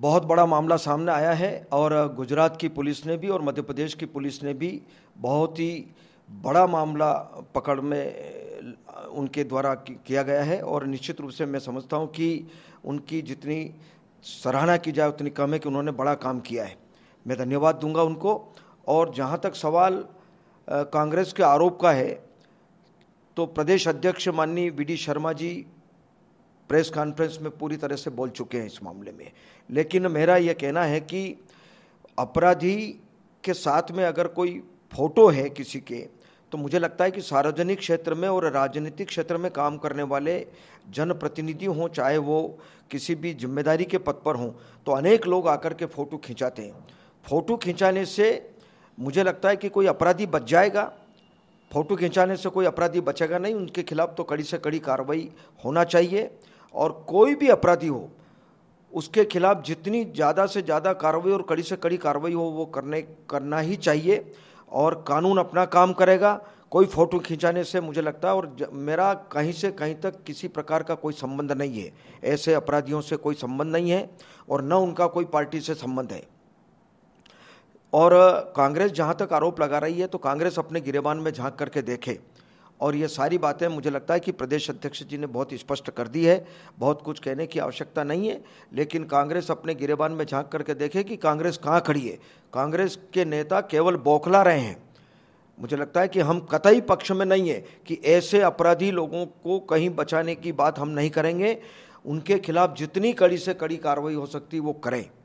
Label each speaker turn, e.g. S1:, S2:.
S1: बहुत बड़ा मामला सामने आया है और गुजरात की पुलिस ने भी और मध्य प्रदेश की पुलिस ने भी बहुत ही बड़ा मामला पकड़ में उनके द्वारा किया गया है और निश्चित रूप से मैं समझता हूँ कि उनकी जितनी सराहना की जाए उतनी कम है कि उन्होंने बड़ा काम किया है मैं धन्यवाद दूंगा उनको और जहाँ तक सवाल कांग्रेस के आरोप का है तो प्रदेश अध्यक्ष माननीय V D Sharma ji press conference में पूरी तरह से बोल चुके हैं इस मामले में लेकिन मेरा यह कहना है कि अपराधी के साथ में अगर कोई फोटो है किसी के तो मुझे लगता है कि सार्वजनिक क्षेत्र में और राजनीतिक क्षेत्र में काम करने वाले जनप्रतिनिधि हों चाहे वो किसी भी जिम्मेदारी के पद पर हों तो अनेक लोग आकर के फ़ोटो खिंचाते हैं फ़ोटो खिंचाने से मुझे लगता है कि कोई अपराधी बच जाएगा फ़ोटो खिंचाने से कोई अपराधी बचेगा नहीं उनके खिलाफ़ तो कड़ी से कड़ी कार्रवाई होना चाहिए और कोई भी अपराधी हो उसके खिलाफ जितनी ज़्यादा से ज़्यादा कार्रवाई और कड़ी से कड़ी कार्रवाई हो वो करने करना ही चाहिए और कानून अपना काम करेगा कोई फ़ोटो खिंचाने से मुझे लगता है और मेरा कहीं से कहीं तक किसी प्रकार का कोई संबंध नहीं है ऐसे अपराधियों से कोई संबंध नहीं है और न उनका कोई पार्टी से संबंध है और कांग्रेस जहाँ तक आरोप लगा रही है तो कांग्रेस अपने गिरेबान में झांक करके देखे और ये सारी बातें मुझे लगता है कि प्रदेश अध्यक्ष जी ने बहुत स्पष्ट कर दी है बहुत कुछ कहने की आवश्यकता नहीं है लेकिन कांग्रेस अपने गिरेबान में झांक करके देखे कि कांग्रेस कहाँ खड़ी है कांग्रेस के नेता केवल बौखला रहे हैं मुझे लगता है कि हम कतई पक्ष में नहीं है कि ऐसे अपराधी लोगों को कहीं बचाने की बात हम नहीं करेंगे उनके खिलाफ जितनी कड़ी से कड़ी कार्रवाई हो सकती वो करें